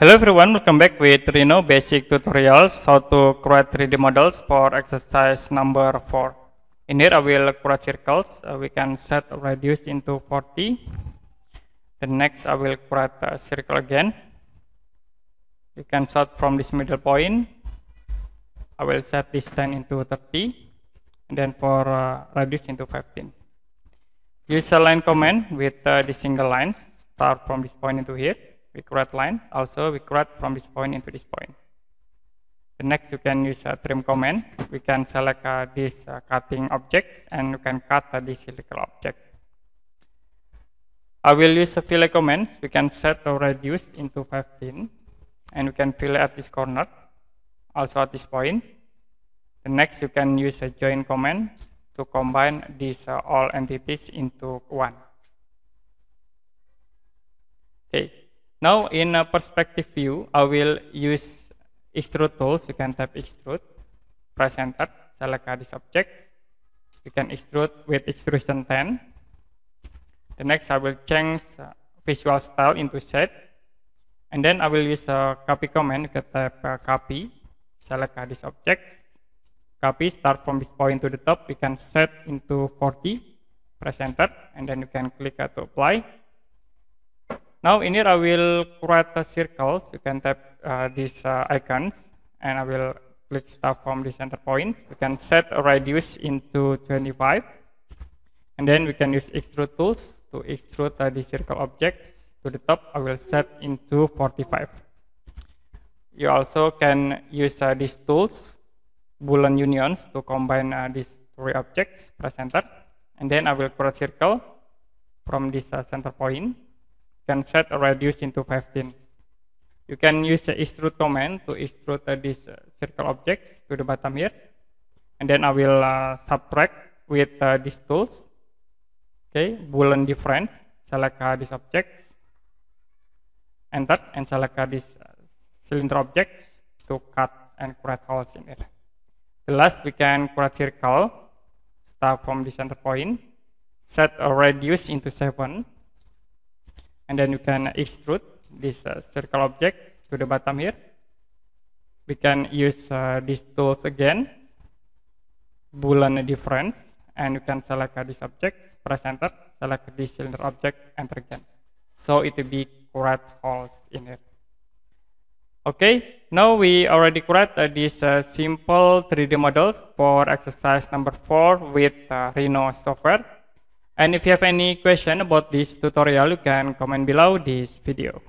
Hello everyone, welcome back with Reno Basic Tutorials How to create 3D models for exercise number 4 In here I will create circles, uh, we can set radius into 40 The next I will create a circle again We can start from this middle point I will set this 10 into 30 And then for uh, radius into 15 Use a line command with uh, the single lines Start from this point into here we create line. Also, we create from this point into this point. The next, you can use a trim command. We can select uh, this uh, cutting objects, and you can cut uh, this helical object. I will use a fillet command. We can set the radius into 15, and we can fillet at this corner, also at this point. The next, you can use a join command to combine these uh, all entities into one. Now in a perspective view, I will use extrude tools. You can type extrude, press enter, select this object. You can extrude with extrusion 10. The next I will change visual style into set. And then I will use a copy command. You can type uh, copy, select this object. Copy, start from this point to the top. You can set into 40, press enter, and then you can click uh, to apply. Now in here I will create a circle. You can tap uh, these uh, icons and I will click stuff from the center point. You can set a radius into 25 and then we can use extrude tools to extrude uh, the circle objects to the top. I will set into 45. You also can use uh, these tools, Boolean unions, to combine uh, these three objects, press enter. And then I will create circle from this uh, center point can set a radius into 15. You can use the extrude command to extrude uh, this uh, circle object to the bottom here. And then I will uh, subtract with uh, these tools. Okay, boolean difference, select uh, this object, enter, and select uh, this uh, cylinder object to cut and create holes in it. The last, we can create circle, start from the center point, set a radius into 7, and then you can extrude this uh, circle object to the bottom here. We can use uh, these tools again, boolean difference, and you can select uh, this object, press enter, select this cylinder object, enter again. So it will be correct holes in it. Okay, now we already create uh, these uh, simple 3D models for exercise number four with uh, Rhino software. And if you have any question about this tutorial, you can comment below this video.